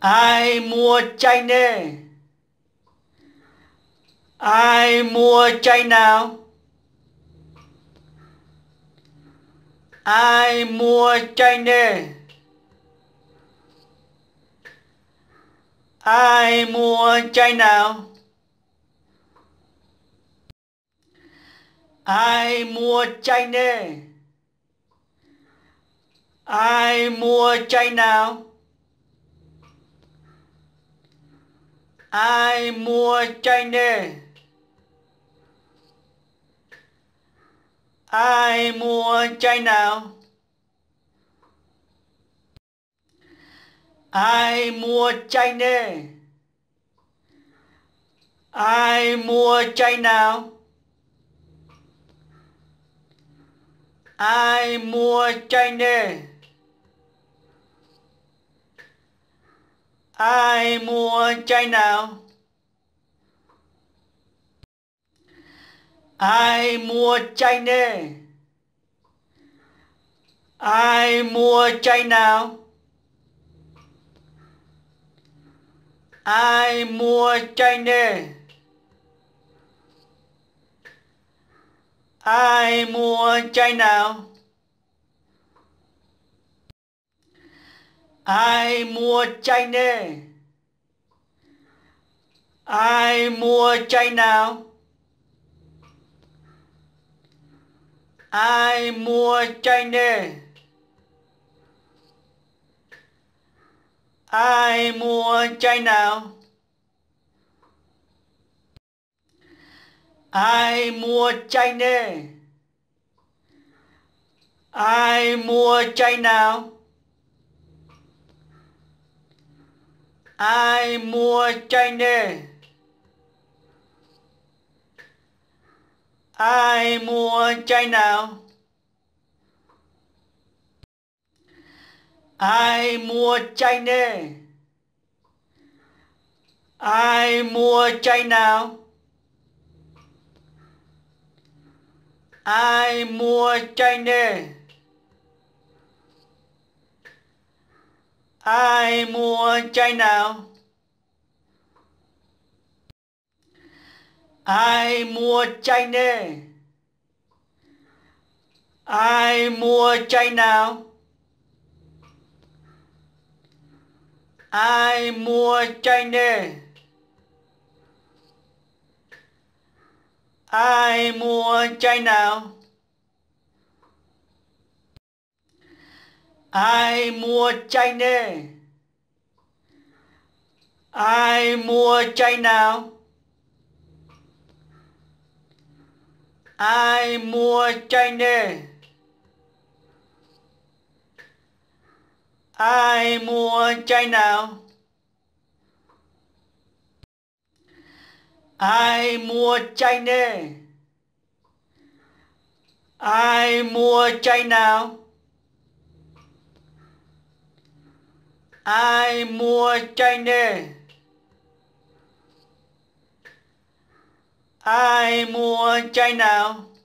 ai mua China ai mua China nào ai mua China ai mua China nào ai mua China ai mua China nào ai mua chanh đê ai mua chanh nào ai mua chanh đê ai mua chanh nào ai mua chanh đê Ai mua chai nào? Ai mua chai nê? Ai mua chai nào? Ai mua chai nê? Ai mua chai nào? ai mua chanh nê ai mua chanh nào ai mua chanh nê ai mua chanh nào ai mua chanh nê ai mua chanh nào ai mua chanh đi ai mua chanh nào ai mua chanh đi ai mua chanh nào ai mua chanh đi ai mua chai nào ai mua chai nê ai mua chai nào ai mua chai nê ai mua chai nào ai mua China ai mua China nào ai mua China ai mua China nào ai mua China ai mua China nào ai mua chanh đê ai mua chanh nào